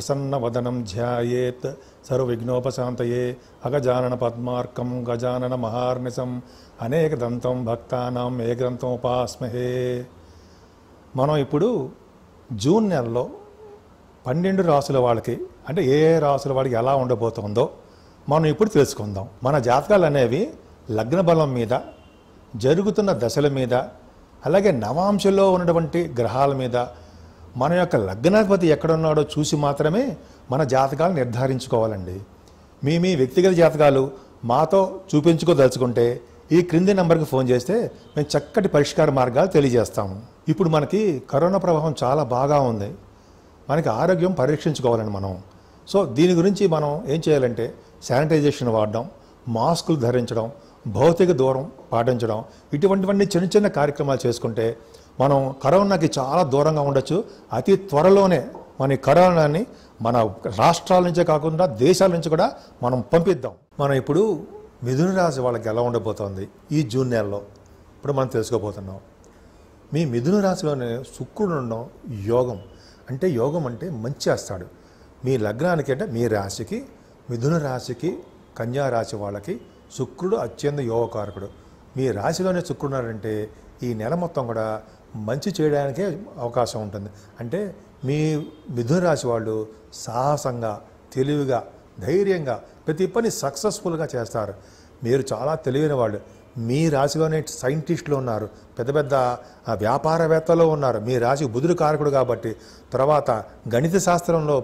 ప్రసన్న వదనం ధ్యాయేత్ సర్వవిఘ్నోపశాంతయే అగజానన పద్మార్కం గజానన మహార్నిసం అనేక దంతం ఏ గ్రంథం ఉపాస్మహే మనం ఇప్పుడు జూన్ నెలలో పన్నెండు రాసుల వాళ్ళకి అంటే ఏ రాసుల వాడికి ఎలా ఉండబోతుందో మనం ఇప్పుడు తెలుసుకుందాం మన జాతకాలు అనేవి లగ్న బలం మీద జరుగుతున్న దశల మీద అలాగే నవాంశలో ఉన్నటువంటి గ్రహాల మీద మన యొక్క లగ్నాధిపతి ఎక్కడున్నాడో చూసి మాత్రమే మన జాతకాలు నిర్ధారించుకోవాలండి మీ మీ వ్యక్తిగత జాతకాలు మాతో చూపించుకోదలుచుకుంటే ఈ క్రింది నెంబర్కి ఫోన్ చేస్తే మేము చక్కటి పరిష్కార మార్గాలు తెలియజేస్తాము ఇప్పుడు మనకి కరోనా ప్రభావం చాలా బాగా ఉంది మనకి ఆరోగ్యం పరీక్షించుకోవాలండి మనం సో దీని గురించి మనం ఏం చేయాలంటే శానిటైజేషన్ వాడడం మాస్కులు ధరించడం భౌతిక దూరం పాటించడం ఇటువంటివన్నీ చిన్న చిన్న కార్యక్రమాలు చేసుకుంటే మనం కరోనాకి చాలా దూరంగా ఉండొచ్చు అతి త్వరలోనే మన కరోనాని మన రాష్ట్రాల నుంచే కాకుండా దేశాల నుంచి కూడా మనం పంపిద్దాం మనం ఇప్పుడు మిథున రాశి వాళ్ళకి ఎలా ఉండబోతోంది ఈ జూన్ నెలలో ఇప్పుడు మనం తెలుసుకోబోతున్నాం మీ మిథున రాశిలోనే శుక్రుడు ఉండడం యోగం అంటే యోగం అంటే మంచి చేస్తాడు మీ లగ్నానికి అంటే మీ రాశికి మిథున రాశికి కన్యా రాశి వాళ్ళకి శుక్రుడు అత్యంత యోగకారకుడు మీ రాశిలోనే శుక్రుడు అంటే ఈ నెల మొత్తం కూడా మంచి చేయడానికే అవకాశం ఉంటుంది అంటే మీ మిథున రాశి వాళ్ళు సాహసంగా తెలివిగా ధైర్యంగా ప్రతి పని సక్సెస్ఫుల్గా చేస్తారు మీరు చాలా తెలివైన వాళ్ళు మీ రాశిలోనే సైంటిస్టులు ఉన్నారు పెద్ద పెద్ద వ్యాపారవేత్తలు ఉన్నారు మీ రాశి బుధుడు కారకుడు కాబట్టి తర్వాత గణిత శాస్త్రంలో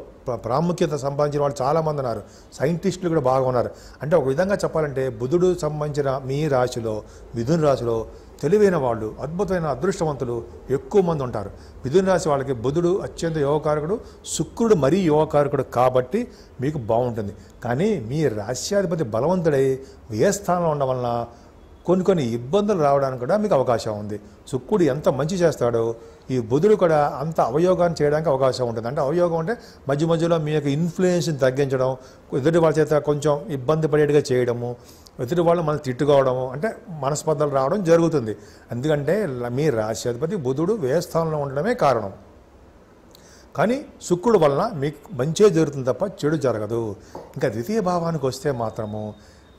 ప్రాముఖ్యత సంపాదించిన వాళ్ళు చాలామంది ఉన్నారు సైంటిస్టులు కూడా బాగా ఉన్నారు అంటే ఒక విధంగా చెప్పాలంటే బుధుడు సంబంధించిన మీ రాశిలో మిథున రాశిలో తెలివైన వాళ్ళు అద్భుతమైన అదృష్టవంతులు ఎక్కువ మంది ఉంటారు మిథున రాశి వాళ్ళకి బుధుడు అత్యంత యోగకారకుడు శుక్రుడు మరీ యోగకారకుడు కాబట్టి మీకు బాగుంటుంది కానీ మీ రాశ్యాధిపతి బలవంతుడై వ్యయస్థానంలో ఉండడం వలన కొన్ని కొన్ని ఇబ్బందులు రావడానికి కూడా మీకు అవకాశం ఉంది శుక్రుడు ఎంత మంచి చేస్తాడో ఈ బుధుడు కూడా అంత అవయోగాన్ని చేయడానికి అవకాశం ఉంటుంది అంటే అవయోగం అంటే మధ్య మధ్యలో మీ యొక్క ఇన్ఫ్లుయెన్స్ని తగ్గించడం ఎదుటి వాళ్ళ చేత కొంచెం ఇబ్బంది పడేట్టుగా చేయడము ఎదుటి వాళ్ళు మనం తిట్టుకోవడం అంటే మనస్పర్ధలు రావడం జరుగుతుంది ఎందుకంటే మీ రాశ్యాధిపతి బుధుడు వ్యయస్థానంలో ఉండడమే కారణం కానీ శుక్రుడు వలన మీకు మంచే జరుగుతుంది తప్ప చెడు జరగదు ఇంకా ద్వితీయ భావానికి వస్తే మాత్రము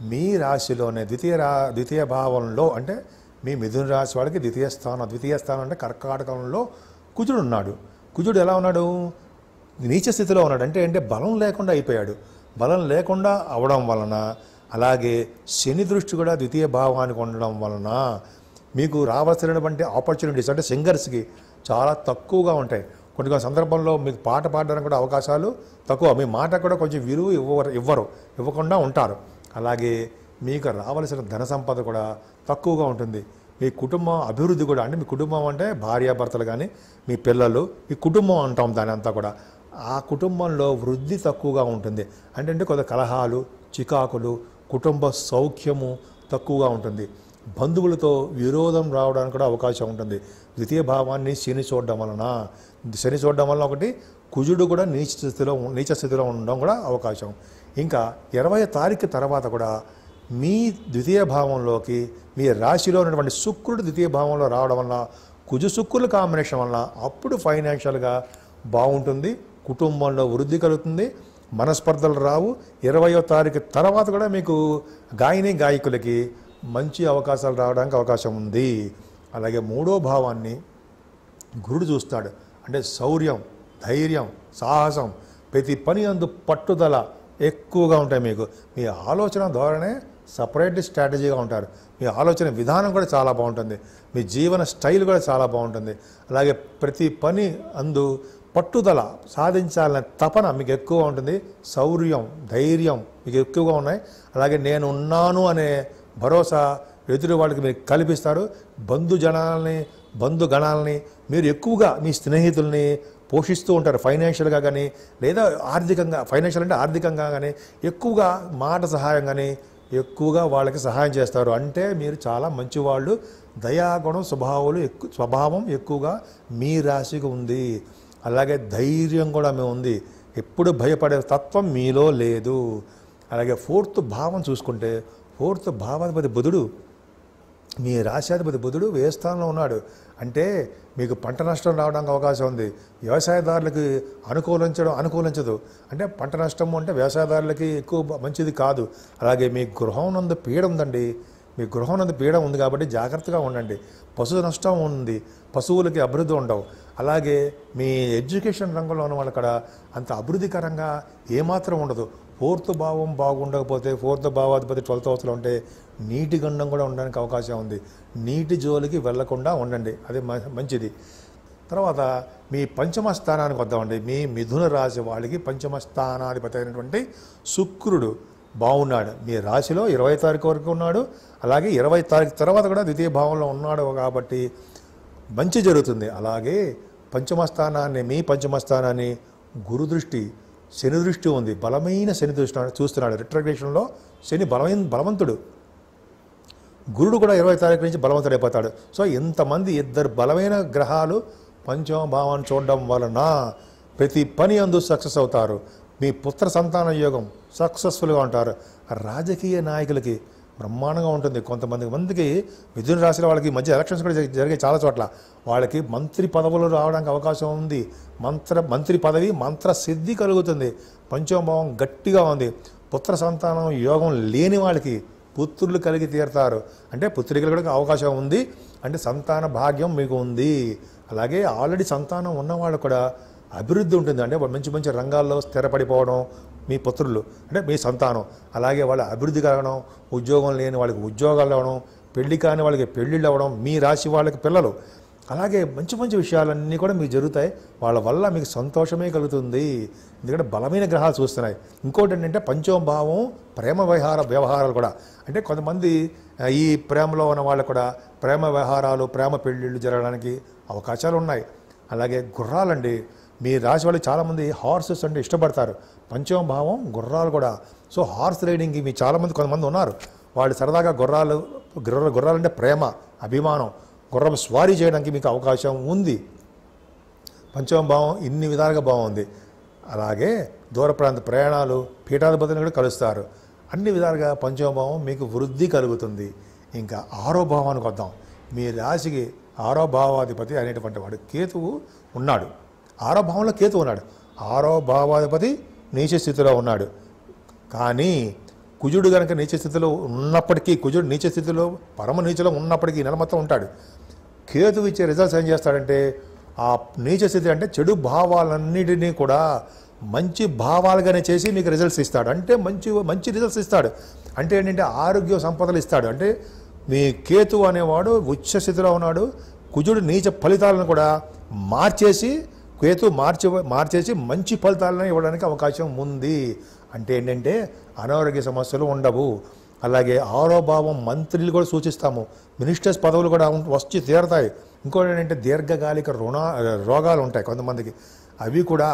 మీ రాశిలోనే ద్వితీయ రా ద్వితీయ భావంలో అంటే మీ మిథున రాశి వాళ్ళకి ద్వితీయ స్థానం ద్వితీయ స్థానం అంటే కర్కాటకంలో కుజుడు ఉన్నాడు కుజుడు ఎలా ఉన్నాడు నీచ స్థితిలో ఉన్నాడు అంటే అంటే బలం లేకుండా అయిపోయాడు బలం లేకుండా అవడం వలన అలాగే శని దృష్టి కూడా ద్వితీయ భావానికి ఉండడం వలన మీకు రావాల్సినటువంటి ఆపర్చునిటీస్ అంటే సింగర్స్కి చాలా తక్కువగా ఉంటాయి కొన్ని సందర్భంలో మీకు పాట పాడడానికి కూడా అవకాశాలు తక్కువ మీ మాట కూడా కొంచెం విలువ ఇవ్వరు ఇవ్వరు ఇవ్వకుండా ఉంటారు అలాగే మీకు రావలసిన ధన సంపద కూడా తక్కువగా ఉంటుంది మీ కుటుంబ అభివృద్ధి కూడా అంటే మీ కుటుంబం అంటే భార్యాభర్తలు కానీ మీ పిల్లలు మీ కుటుంబం అంటాం దాని అంతా కూడా ఆ కుటుంబంలో వృద్ధి తక్కువగా ఉంటుంది అంటే అంటే కొంత కలహాలు చికాకులు కుటుంబ సౌఖ్యము తక్కువగా ఉంటుంది బంధువులతో విరోధం రావడానికి కూడా అవకాశం ఉంటుంది ద్వితీయ భావాన్ని శని చూడడం వలన శని చూడడం వలన ఒకటి కుజుడు కూడా నీచ స్థితిలో నీచ స్థితిలో ఉండడం కూడా అవకాశం ఇంకా ఇరవై తారీఖు తర్వాత కూడా మీ ద్వితీయ భావంలోకి మీ రాశిలో ఉన్నటువంటి శుక్రుడు ద్వితీయ భావంలో రావడం వల్ల కుజు శుక్రుల కాంబినేషన్ వలన అప్పుడు ఫైనాన్షియల్గా బాగుంటుంది కుటుంబంలో వృద్ధి కలుగుతుంది మనస్పర్ధలు రావు ఇరవయో తారీఖు తర్వాత కూడా మీకు గాయని గాయకులకి మంచి అవకాశాలు రావడానికి అవకాశం ఉంది అలాగే మూడో భావాన్ని గురుడు చూస్తాడు అంటే శౌర్యం ధైర్యం సాహసం ప్రతి పని అందు పట్టుదల ఎక్కువగా ఉంటాయి మీకు మీ ఆలోచన ధోరణే సపరేట్ స్ట్రాటజీగా ఉంటారు మీ ఆలోచన విధానం కూడా చాలా బాగుంటుంది మీ జీవన స్టైల్ కూడా చాలా బాగుంటుంది అలాగే ప్రతి పని అందు పట్టుదల సాధించాలనే తపన మీకు ఎక్కువగా ఉంటుంది శౌర్యం ధైర్యం మీకు ఎక్కువగా ఉన్నాయి అలాగే నేను ఉన్నాను అనే భరోసా ఎదురు వాళ్ళకి మీరు కల్పిస్తారు బంధుజనాలని బంధుగణాలని మీరు ఎక్కువగా మీ స్నేహితుల్ని పోషిస్తూ ఉంటారు ఫైనాన్షియల్గా కానీ లేదా ఆర్థికంగా ఫైనాన్షియల్ అంటే ఆర్థికంగా కానీ ఎక్కువగా మాట సహాయం కానీ ఎక్కువగా వాళ్ళకి సహాయం చేస్తారు అంటే మీరు చాలా మంచివాళ్ళు దయాగుణం స్వభావాలు ఎక్కువ స్వభావం ఎక్కువగా మీ రాశికి ఉంది అలాగే ధైర్యం కూడా మేము ఉంది ఎప్పుడు భయపడే తత్వం మీలో లేదు అలాగే ఫోర్త్ భావం చూసుకుంటే ఫోర్త్ భావాధిపతి బుధుడు మీ రాశాధిపతి బుధుడు వ్యయ స్థానంలో ఉన్నాడు అంటే మీకు పంట నష్టం రావడానికి అవకాశం ఉంది వ్యవసాయదారులకి అనుకూలించడం అనుకూలించదు అంటే పంట నష్టం అంటే వ్యవసాయదారులకి ఎక్కువ మంచిది కాదు అలాగే మీ గృహం నందు పీడ ఉందండి మీ గృహం నందు పీడ ఉంది కాబట్టి జాగ్రత్తగా ఉండండి పశువు నష్టం ఉంది పశువులకి అభివృద్ధి ఉండవు అలాగే మీ ఎడ్యుకేషన్ రంగంలో ఉన్న వాళ్ళు అంత అభివృద్ధికరంగా ఏమాత్రం ఉండదు ఫోర్త్ భావం బాగుండకపోతే ఫోర్త్ భావాధిపతి ట్వెల్త్ హౌస్లో ఉంటే నీటి గండం కూడా ఉండడానికి అవకాశం ఉంది నీటి జోలికి వెళ్లకుండా ఉండండి అది మంచిది తర్వాత మీ పంచమ స్థానానికి వద్దామండి మీ మిథున రాశి వాళ్ళకి పంచమ స్థానాధిపతి అయినటువంటి శుక్రుడు బాగున్నాడు మీ రాశిలో ఇరవై తారీఖు వరకు ఉన్నాడు అలాగే ఇరవై తారీఖు తర్వాత కూడా ద్వితీయ భావంలో ఉన్నాడు కాబట్టి మంచి జరుగుతుంది అలాగే పంచమస్థానాన్ని మీ పంచమస్థానాన్ని గురుదృష్టి శని దృష్టి ఉంది బలమైన శని దృష్టి చూస్తున్నాడు రిట్రగ్రేషన్లో శని బలమైన బలవంతుడు గురుడు కూడా ఇరవై తారీఖు నుంచి బలవంతుడైపోతాడు సో ఇంతమంది ఇద్దరు బలమైన గ్రహాలు పంచమ భావాన్ని చూడడం వలన ప్రతి పని అందు సక్సెస్ అవుతారు మీ పుత్ర సంతాన యోగం సక్సెస్ఫుల్గా ఉంటారు రాజకీయ నాయకులకి బ్రహ్మాండంగా ఉంటుంది కొంతమంది మందికి మిథున రాశిలో వాళ్ళకి మధ్య ఎలక్షన్స్ కూడా జరిగే చాలా చోట్ల వాళ్ళకి మంత్రి పదవులు రావడానికి అవకాశం ఉంది మంత్ర మంత్రి పదవి మంత్ర సిద్ధి కలుగుతుంది పంచోభావం గట్టిగా ఉంది పుత్ర సంతానం యోగం లేని వాళ్ళకి పుత్రులు కలిగి తీరుతారు అంటే పుత్రికలు కూడా అవకాశం ఉంది అంటే సంతాన భాగ్యం మీకు ఉంది అలాగే ఆల్రెడీ సంతానం ఉన్నవాళ్ళు కూడా అభివృద్ధి ఉంటుంది అంటే వాళ్ళు మంచి మంచి రంగాల్లో స్థిరపడిపోవడం మీ పుత్రులు అంటే మీ సంతానం అలాగే వాళ్ళ అభివృద్ధి కలగడం ఉద్యోగం లేని వాళ్ళకి ఉద్యోగాలు అవ్వడం పెళ్లి కాని వాళ్ళకి పెళ్ళిళ్ళు అవ్వడం మీ రాశి వాళ్ళకి పిల్లలు అలాగే మంచి మంచి విషయాలన్నీ కూడా మీకు జరుగుతాయి వాళ్ళ వల్ల మీకు సంతోషమే కలుగుతుంది ఎందుకంటే బలమైన గ్రహాలు చూస్తున్నాయి ఇంకోటి ఏంటంటే పంచమ భావం ప్రేమ వ్యవహార వ్యవహారాలు కూడా అంటే కొంతమంది ఈ ప్రేమలో ఉన్న వాళ్ళు కూడా ప్రేమ వ్యవహారాలు ప్రేమ పెళ్ళిళ్ళు జరగడానికి అవకాశాలు ఉన్నాయి అలాగే గుర్రాలండి మీ రాశి వాళ్ళు చాలామంది హార్సెస్ అంటే ఇష్టపడతారు పంచమ భావం గుర్రాలు కూడా సో హార్స్ రైడింగ్ మీ చాలామంది కొంతమంది ఉన్నారు వాళ్ళు సరదాగా గుర్రాలు గుర్రాలు గుర్రాలంటే ప్రేమ అభిమానం గుర్రం స్వారీ చేయడానికి మీకు అవకాశం ఉంది పంచమ భావం ఇన్ని విధాలుగా బాగుంది అలాగే దూర ప్రాంత ప్రయాణాలు పీఠాధిపతిని కూడా కలుస్తారు అన్ని విధాలుగా పంచమభావం మీకు వృద్ధి కలుగుతుంది ఇంకా ఆరో భావానికి వద్దాం మీ రాశికి ఆరో భావాధిపతి అనేటువంటి వాడు కేతువు ఉన్నాడు ఆరో భావంలో కేతు ఉన్నాడు ఆరో భావాధిపతి నీచ స్థితిలో ఉన్నాడు కానీ కుజుడు కనుక నీచ స్థితిలో ఉన్నప్పటికీ కుజుడు నీచ స్థితిలో పరమ నీచలో ఉన్నప్పటికీ నెల మొత్తం ఉంటాడు కేతు ఇచ్చే రిజల్ట్స్ ఏం చేస్తాడంటే ఆ నీచ స్థితి అంటే చెడు భావాలన్నిటినీ కూడా మంచి భావాలుగానే చేసి మీకు రిజల్ట్స్ ఇస్తాడు అంటే మంచి మంచి రిజల్ట్స్ ఇస్తాడు అంటే ఏంటంటే ఆరోగ్య సంపదలు ఇస్తాడు అంటే మీ కేతు అనేవాడు ఉచ్చస్థితిలో స్థితిలో ఉన్నాడు కుజుడు నీచ ఫలితాలను కూడా మార్చేసి కేతు మార్చి మార్చేసి మంచి ఫలితాలను ఇవ్వడానికి అవకాశం ఉంది అంటే ఏంటంటే అనారోగ్య సమస్యలు ఉండవు అలాగే ఆరోభావం మంత్రులు కూడా సూచిస్తాము మినిస్టర్స్ పదవులు కూడా వచ్చి తీరతాయి ఇంకోటి ఏంటంటే దీర్ఘకాలిక రుణ రోగాలు ఉంటాయి కొంతమందికి అవి కూడా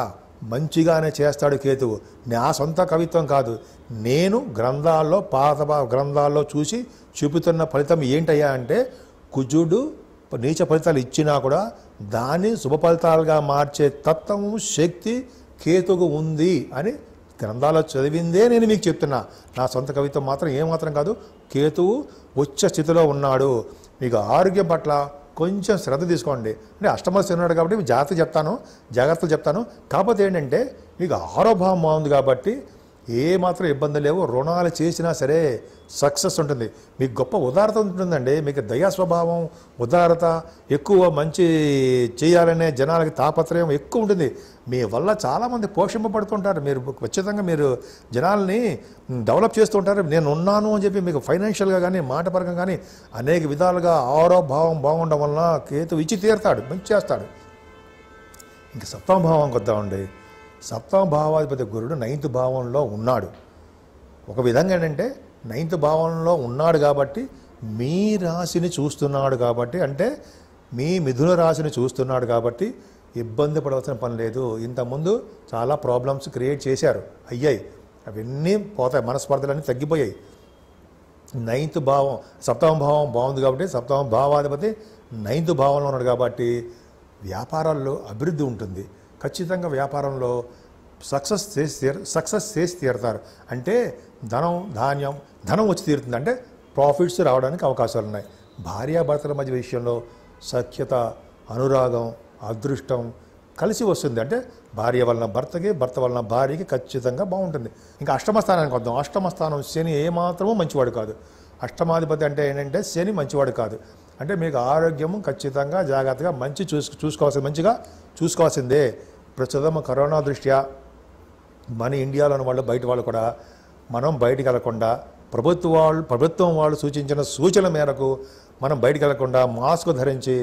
మంచిగానే చేస్తాడు కేతువు నా సొంత కవిత్వం కాదు నేను గ్రంథాల్లో పాత గ్రంథాల్లో చూసి చూపుతున్న ఫలితం ఏంటయ్యా అంటే కుజుడు నీచ ఫలితాలు ఇచ్చినా కూడా దాన్ని శుభ ఫలితాలుగా మార్చే తత్వము శక్తి కేతుకు ఉంది అని గ్రంథాల్లో చదివిందే నేను మీకు చెప్తున్నా నా సొంత కవిత్వం మాత్రం ఏమాత్రం కాదు కేతువు ఉచ్చ స్థితిలో ఉన్నాడు మీకు ఆరోగ్యం పట్ల కొంచెం శ్రద్ధ తీసుకోండి అంటే అష్టమస్థి ఉన్నాడు కాబట్టి జాగ్రత్త చెప్తాను జాగ్రత్తలు చెప్తాను కాకపోతే ఏంటంటే మీకు ఆరోభావం బాగుంది కాబట్టి ఏ మాత్రం ఇబ్బంది లేవు రుణాలు చేసినా సరే సక్సెస్ ఉంటుంది మీకు గొప్ప ఉదారత ఉంటుందండి మీకు దయా స్వభావం ఉదారత ఎక్కువ మంచి చేయాలనే జనాలకి తాపత్రయం ఎక్కువ ఉంటుంది మీ వల్ల చాలామంది పోషింపబడుతుంటారు మీరు ఖచ్చితంగా మీరు జనాల్ని డెవలప్ చేస్తూ ఉంటారు నేను ఉన్నాను అని చెప్పి మీకు ఫైనాన్షియల్గా కానీ మాటపరంగా కానీ అనేక విధాలుగా ఆరో భావం బాగుండడం వలన కేతు ఇచ్చి తీరుతాడు మంచి చేస్తాడు ఇంకా సప్తాభావంకి కొద్దామండి సప్తమ భావాధిపతి గురుడు నైన్త్ భావంలో ఉన్నాడు ఒక విధంగా ఏంటంటే నైన్త్ భావంలో ఉన్నాడు కాబట్టి మీ రాశిని చూస్తున్నాడు కాబట్టి అంటే మీ మిథున రాశిని చూస్తున్నాడు కాబట్టి ఇబ్బంది పడవలసిన పని లేదు ఇంతకుముందు చాలా ప్రాబ్లమ్స్ క్రియేట్ చేశారు అయ్యాయి అవన్నీ పోతాయి మనస్పర్ధలన్నీ తగ్గిపోయాయి నైన్త్ భావం సప్తమ భావం బాగుంది కాబట్టి సప్తమ భావాధిపతి నైన్త్ భావంలో ఉన్నాడు కాబట్టి వ్యాపారాల్లో అభివృద్ధి ఉంటుంది ఖచ్చితంగా వ్యాపారంలో సక్సెస్ చేసి తీర సక్సెస్ చేసి తీరుతారు అంటే ధనం ధాన్యం ధనం వచ్చి తీరుతుంది అంటే ప్రాఫిట్స్ రావడానికి అవకాశాలు ఉన్నాయి భార్యాభర్తల మధ్య విషయంలో సఖ్యత అనురాగం అదృష్టం కలిసి వస్తుంది అంటే భార్య వలన భర్తకి భర్త వలన భార్యకి ఖచ్చితంగా బాగుంటుంది ఇంకా అష్టమ స్థానానికి వద్దాం అష్టమ స్థానం శని ఏమాత్రమూ మంచివాడు కాదు అష్టమాధిపతి అంటే ఏంటంటే శని మంచివాడు కాదు అంటే మీకు ఆరోగ్యం ఖచ్చితంగా జాగ్రత్తగా మంచి చూసు చూసుకోవాల్సింది మంచిగా చూసుకోవాల్సిందే ప్రస్తుతం కరోనా దృష్ట్యా మన ఇండియాలో ఉన్న వాళ్ళు బయట వాళ్ళు కూడా మనం బయటికి వెళ్లకుండా ప్రభుత్వ వాళ్ళు ప్రభుత్వం వాళ్ళు సూచించిన సూచనల మేరకు మనం బయటికి వెళ్లకుండా మాస్క్ ధరించి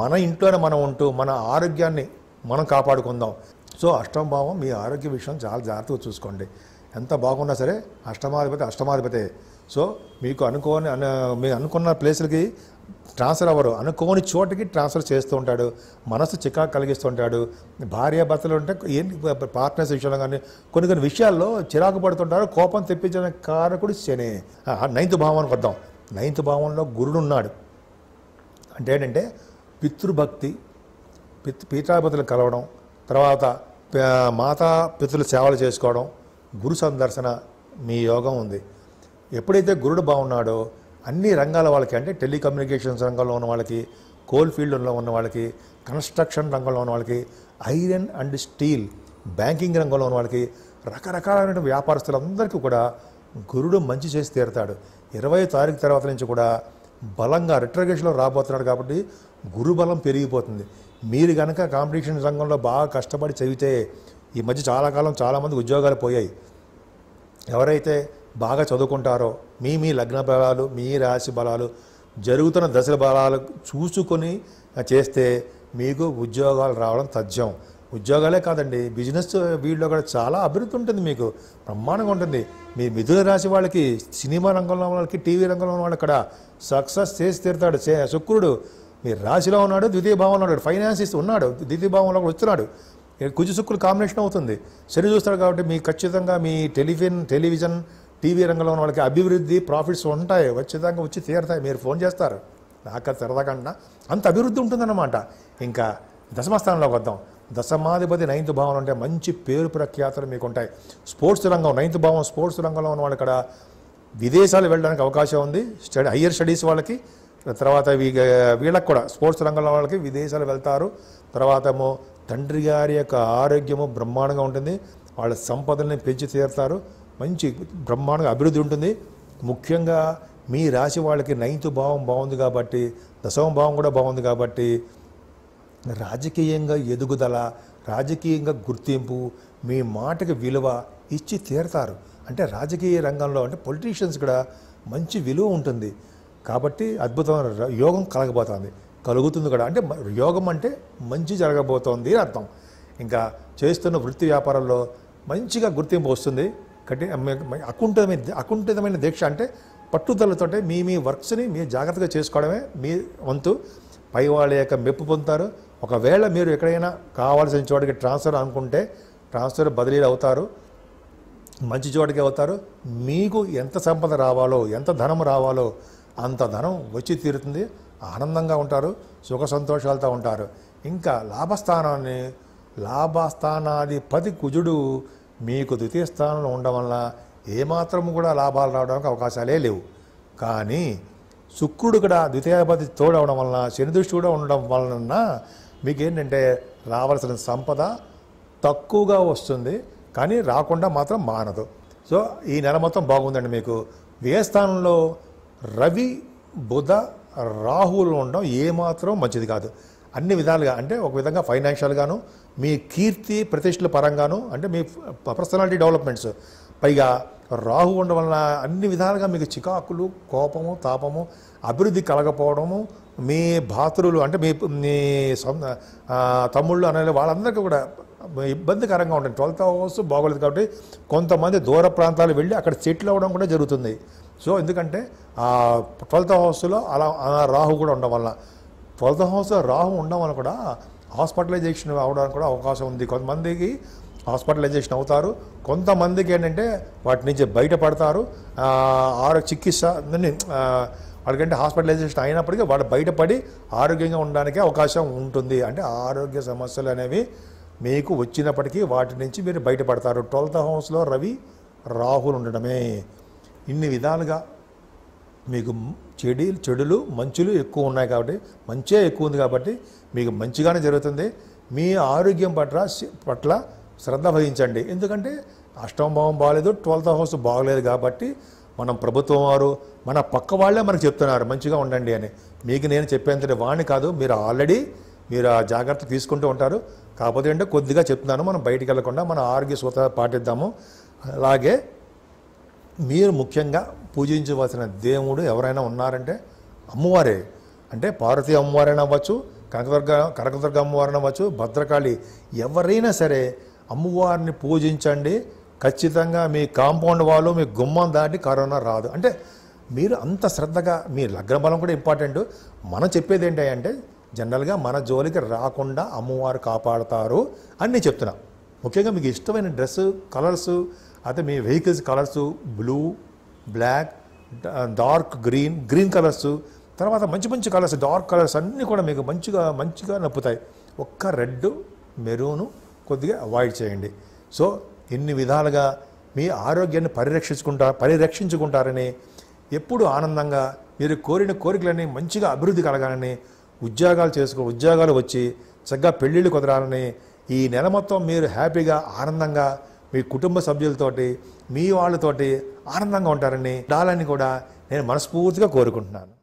మన ఇంట్లోనే మనం ఉంటూ మన ఆరోగ్యాన్ని మనం కాపాడుకుందాం సో అష్టమభావం మీ ఆరోగ్య విషయం చాలా జాగ్రత్తగా చూసుకోండి ఎంత బాగున్నా సరే అష్టమాధిపతి అష్టమాధిపతి సో మీకు అనుకోని మీరు అనుకున్న ప్లేసులకి ట్రాన్స్ఫర్ అవ్వరు అనుకోని చోటికి ట్రాన్స్ఫర్ చేస్తూ ఉంటాడు మనసు చికాకు కలిగిస్తూ ఉంటాడు భార్యాభర్తలు ఉంటే ఏం పార్ట్నర్స్ విషయంలో కానీ కొన్ని కొన్ని విషయాల్లో చిరాకు పడుతుంటారు కోపం తెప్పించడానికి కారకుడు శని నైన్త్ భావానికి వద్దాం నైన్త్ భావంలో గురుడు ఉన్నాడు అంటే ఏంటంటే పితృభక్తి పిత్ పీఠాపతులు కలవడం తర్వాత మాతా పితృల సేవలు చేసుకోవడం గురు సందర్శన మీ యోగం ఉంది ఎప్పుడైతే గురుడు బాగున్నాడో అన్ని రంగాల వాళ్ళకి అంటే టెలికమ్యూనికేషన్స్ రంగంలో ఉన్న వాళ్ళకి కోల్ ఫీల్డ్లో ఉన్న వాళ్ళకి కన్స్ట్రక్షన్ రంగంలో ఉన్న వాళ్ళకి ఐరన్ అండ్ స్టీల్ బ్యాంకింగ్ రంగంలో ఉన్న వాళ్ళకి రకరకాలైన వ్యాపారస్తులందరికీ కూడా గురుడు మంచి చేసి తీరుతాడు ఇరవై తారీఖు తర్వాత నుంచి కూడా బలంగా రిట్రగేషన్లో రాబోతున్నాడు కాబట్టి గురు బలం పెరిగిపోతుంది మీరు కనుక కాంపిటీషన్ రంగంలో బాగా కష్టపడి చదివితే ఈ మధ్య చాలా కాలం చాలామంది ఉద్యోగాలు పోయాయి ఎవరైతే బాగా చదువుకుంటారో మీ మీ లగ్న బలాలు మీ రాశి బలాలు జరుగుతున్న దశల బలాలు చూసుకొని చేస్తే మీకు ఉద్యోగాలు రావడం తథ్యం ఉద్యోగాలే కాదండి బిజినెస్ వీళ్ళు కూడా చాలా అభివృద్ధి ఉంటుంది మీకు బ్రహ్మాండంగా ఉంటుంది మీ మిథున రాశి వాళ్ళకి సినిమా రంగంలో వాళ్ళకి టీవీ రంగంలో ఉన్న వాళ్ళు కూడా సక్సెస్ చేసి తీరుతాడు శుక్రుడు మీ రాశిలో ఉన్నాడు ద్వితీయ భావంలో ఉన్నాడు ఫైనాన్సిస్ ఉన్నాడు ద్వితీయ భావంలో కూడా వస్తున్నాడు కుజు శుక్రుడు కాంబినేషన్ అవుతుంది శని చూస్తాడు కాబట్టి మీ ఖచ్చితంగా మీ టెలిఫిన్ టెలివిజన్ టీవీ రంగంలో ఉన్న వాళ్ళకి అభివృద్ధి ప్రాఫిట్స్ ఉంటాయి వచ్చేదాకా వచ్చి తీరుతాయి మీరు ఫోన్ చేస్తారు నాకు సరదాకన్నా అంత అభివృద్ధి ఉంటుందన్నమాట ఇంకా దశమస్థానంలోకి వద్దాం దశమాధిపతి నైన్త్ భావన అంటే మంచి పేరు ప్రఖ్యాతలు మీకు ఉంటాయి స్పోర్ట్స్ రంగం నైన్త్ భావం స్పోర్ట్స్ రంగంలో ఉన్న వాళ్ళు ఇక్కడ విదేశాలు వెళ్ళడానికి అవకాశం ఉంది స్టడీ హయ్యర్ స్టడీస్ వాళ్ళకి తర్వాత వీళ్ళకి కూడా స్పోర్ట్స్ రంగంలో వాళ్ళకి విదేశాలు వెళ్తారు తర్వాత తండ్రి గారి యొక్క ఆరోగ్యము బ్రహ్మాండంగా ఉంటుంది వాళ్ళ సంపదల్ని పెంచి తీరుతారు మంచి బ్రహ్మాండంగా అభివృద్ధి ఉంటుంది ముఖ్యంగా మీ రాశి వాళ్ళకి నైన్త్ భావం బాగుంది కాబట్టి దశమ భావం కూడా బాగుంది కాబట్టి రాజకీయంగా ఎదుగుదల రాజకీయంగా గుర్తింపు మీ మాటకి విలువ ఇచ్చి తీరతారు అంటే రాజకీయ రంగంలో అంటే పొలిటీషియన్స్ కూడా మంచి విలువ ఉంటుంది కాబట్టి అద్భుతమైన యోగం కలగబోతోంది కలుగుతుంది కూడా అంటే యోగం అంటే మంచి జరగబోతోంది అర్థం ఇంకా చేస్తున్న వృత్తి వ్యాపారంలో మంచిగా గుర్తింపు వస్తుంది కఠి అకుంఠితమైన అకుంఠితమైన దీక్ష అంటే పట్టుదలతోటే మీ మీ వర్క్స్ని మీ జాగ్రత్తగా చేసుకోవడమే మీ వంతు పై వాళ్ళ యొక్క మెప్పు పొందుతారు ఒకవేళ మీరు ఎక్కడైనా కావాల్సిన చోటికి ట్రాన్స్ఫర్ అనుకుంటే ట్రాన్స్ఫర్ బదిలీలు అవుతారు మంచి చోటికి అవుతారు మీకు ఎంత సంపద రావాలో ఎంత ధనం రావాలో అంత ధనం వచ్చి తీరుతుంది ఆనందంగా ఉంటారు సుఖ సంతోషాలతో ఉంటారు ఇంకా లాభస్థానాన్ని లాభస్థానాధిపతి కుజుడు మీకు ద్వితీయ స్థానంలో ఉండడం వల్ల ఏమాత్రము కూడా లాభాలు రావడానికి అవకాశాలే లేవు కానీ శుక్రుడు కూడా ద్వితీయాధిపతి తోడవడం వలన శని దృష్టి కూడా ఉండడం వలన మీకేంటంటే రావాల్సిన సంపద తక్కువగా వస్తుంది కానీ రాకుండా మాత్రం మానదు సో ఈ నెల మొత్తం బాగుందండి మీకు వ్యయ స్థానంలో రవి బుధ రాహువులు ఉండడం ఏమాత్రం మంచిది కాదు అన్ని విధాలుగా అంటే ఒక విధంగా ఫైనాన్షియల్గాను మీ కీర్తి ప్రతిష్టల పరంగాను అంటే మీ పర్సనాలిటీ డెవలప్మెంట్స్ పైగా రాహు ఉండడం వలన అన్ని విధాలుగా మీకు చికాకులు కోపము తాపము అభివృద్ధి కలగపోవడము మీ భాతృలు అంటే మీ మీ తమ్ముళ్ళు అనే వాళ్ళందరికీ కూడా ఇబ్బందికరంగా ఉంటుంది ట్వెల్త్ అవర్స్ బాగోలేదు కాబట్టి కొంతమంది దూర ప్రాంతాలు వెళ్ళి అక్కడ సెటిల్ అవ్వడం కూడా జరుగుతుంది సో ఎందుకంటే ట్వెల్త్ హౌస్లో అలా రాహు కూడా ఉండడం వల్ల ట్వెల్త్ హౌస్లో రాహు ఉండడం వల్ల కూడా హాస్పిటలైజేషన్ అవడానికి కూడా అవకాశం ఉంది కొంతమందికి హాస్పిటలైజేషన్ అవుతారు కొంతమందికి ఏంటంటే వాటి నుంచి బయటపడతారు ఆరో చికిత్స వాళ్ళకంటే హాస్పిటలైజేషన్ అయినప్పటికీ వాడు బయటపడి ఆరోగ్యంగా ఉండడానికి అవకాశం ఉంటుంది అంటే ఆరోగ్య సమస్యలు అనేవి మీకు వచ్చినప్పటికీ వాటి నుంచి మీరు బయటపడతారు ట్వెల్త్ హౌస్లో రవి రాహులు ఉండడమే ఇన్ని విధాలుగా మీకు చెడి చెడులు మంచులు ఎక్కువ ఉన్నాయి కాబట్టి మంచే ఎక్కువ ఉంది కాబట్టి మీకు మంచిగానే జరుగుతుంది మీ ఆరోగ్యం పట్ల పట్ల శ్రద్ధ వహించండి ఎందుకంటే అష్టమ భావం బాగాలేదు ట్వెల్త్ హౌస్ బాగలేదు కాబట్టి మనం ప్రభుత్వం వారు మన పక్క వాళ్ళే మనకు చెప్తున్నారు మంచిగా ఉండండి అని మీకు నేను చెప్పేంతటి వాణ్ణి కాదు మీరు ఆల్రెడీ మీరు ఆ జాగ్రత్త తీసుకుంటూ ఉంటారు కాకపోతే అంటే కొద్దిగా చెప్తున్నాను మనం బయటికి వెళ్లకుండా మన ఆరోగ్య సూత్ర పాటిద్దాము అలాగే మీరు ముఖ్యంగా పూజించవలసిన దేవుడు ఎవరైనా ఉన్నారంటే అమ్మవారే అంటే పార్వతీ అమ్మవారైనా అవ్వచ్చు కనకదుర్గ కనకదుర్గ అమ్మవారిని అవ్వచ్చు భద్రకాళి ఎవరైనా సరే అమ్మవారిని పూజించండి ఖచ్చితంగా మీ కాంపౌండ్ వాళ్ళు మీ గుమ్మం దాటి కరోనా రాదు అంటే మీరు అంత శ్రద్ధగా మీ లగ్న బలం కూడా ఇంపార్టెంట్ మనం చెప్పేది అంటే జనరల్గా మన జోలికి రాకుండా అమ్మవారు కాపాడుతారు అని నేను చెప్తున్నా ముఖ్యంగా మీకు ఇష్టమైన డ్రెస్సు కలర్సు అయితే మీ vehicles colours blue black dark green green colours తర్వాత మంచి మంచి కలర్స్ డార్క్ కలర్స్ అన్నీ కూడా మీకు మంచిగా మంచిగా నప్పుతాయి ఒక్క రెడ్ మెరూను కొద్దిగా అవాయిడ్ చేయండి సో ఇన్ని విధాలుగా మీ ఆరోగ్యాన్ని పరిరక్షించుకుంటా పరిరక్షించుకుంటారని ఎప్పుడు ఆనందంగా మీరు కోరిన కోరికలని మంచిగా అభివృద్ధి కలగాలని ఉద్యోగాలు చేసుకో ఉద్యోగాలు వచ్చి చక్కగా పెళ్ళిళ్ళు కుదరాలని ఈ నెల మొత్తం మీరు హ్యాపీగా ఆనందంగా మీ కుటుంబ సభ్యులతోటి మీ వాళ్ళతోటి ఆనందంగా ఉంటారని ఉండాలని కూడా నేను మనస్ఫూర్తిగా కోరుకుంటున్నాను